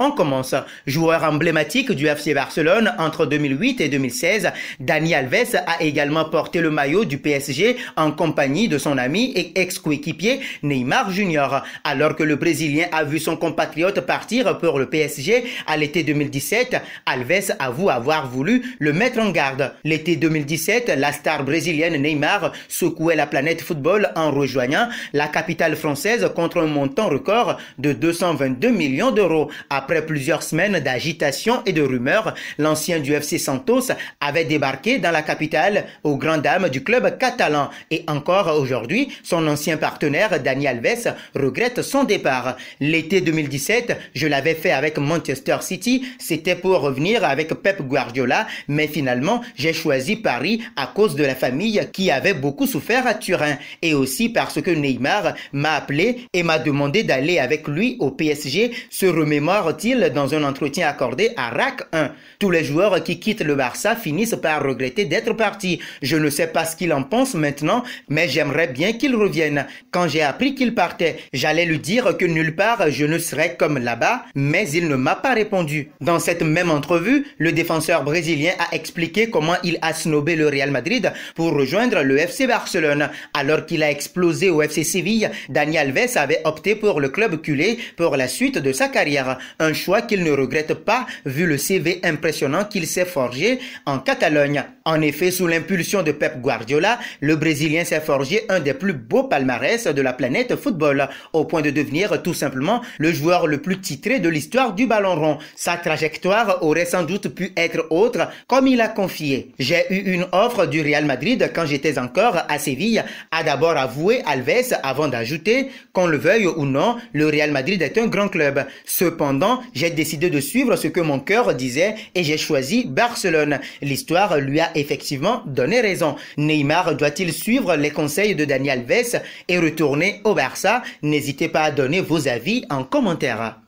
On commence. Joueur emblématique du FC Barcelone entre 2008 et 2016, Dani Alves a également porté le maillot du PSG en compagnie de son ami et ex-coéquipier Neymar Jr. Alors que le Brésilien a vu son compatriote partir pour le PSG à l'été 2017, Alves avoue avoir voulu le mettre en garde. L'été 2017, la star brésilienne Neymar secouait la planète football en rejoignant la capitale française contre un montant record de 222 millions d'euros. Après plusieurs semaines d'agitation et de rumeurs, l'ancien du FC Santos avait débarqué dans la capitale aux grand dames du club catalan et encore aujourd'hui, son ancien partenaire Dani Alves regrette son départ. L'été 2017, je l'avais fait avec Manchester City, c'était pour revenir avec Pep Guardiola, mais finalement, j'ai choisi Paris à cause de la famille qui avait beaucoup souffert à Turin et aussi parce que Neymar m'a appelé et m'a demandé d'aller avec lui au PSG, se remémore il dans un entretien accordé à RAC 1. Tous les joueurs qui quittent le Barça finissent par regretter d'être partis. Je ne sais pas ce qu'il en pense maintenant, mais j'aimerais bien qu'il revienne. Quand j'ai appris qu'il partait, j'allais lui dire que nulle part je ne serais comme là-bas, mais il ne m'a pas répondu. Dans cette même entrevue, le défenseur brésilien a expliqué comment il a snobé le Real Madrid pour rejoindre le FC Barcelone. Alors qu'il a explosé au FC Séville, Daniel Alves avait opté pour le club culé pour la suite de sa carrière un choix qu'il ne regrette pas vu le CV impressionnant qu'il s'est forgé en Catalogne. En effet, sous l'impulsion de Pep Guardiola, le Brésilien s'est forgé un des plus beaux palmarès de la planète football, au point de devenir tout simplement le joueur le plus titré de l'histoire du ballon rond. Sa trajectoire aurait sans doute pu être autre, comme il a confié. J'ai eu une offre du Real Madrid quand j'étais encore à Séville, a d'abord avoué Alves avant d'ajouter, qu'on le veuille ou non, le Real Madrid est un grand club. Cependant, j'ai décidé de suivre ce que mon cœur disait et j'ai choisi Barcelone. L'histoire lui a effectivement donné raison. Neymar doit-il suivre les conseils de Daniel Vess et retourner au Barça N'hésitez pas à donner vos avis en commentaire.